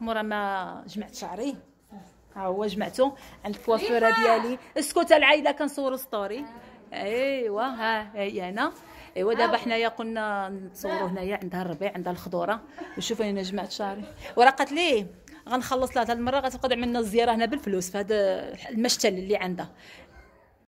مورا ما جمعت شعري ها هو جمعته عند الكوافيره ديالي اسكت العائله كنصور ستوري ايوا ها هي انا ايوا دابا حنايا قلنا نصوروا هنايا عندها الربيع عندها الخضوره وشوفوا انا جمعت شعري وراه قالت لي غنخلص لها هذه المره غتبقى تعمل لنا الزياره هنا بالفلوس في هذا المشتل اللي عندها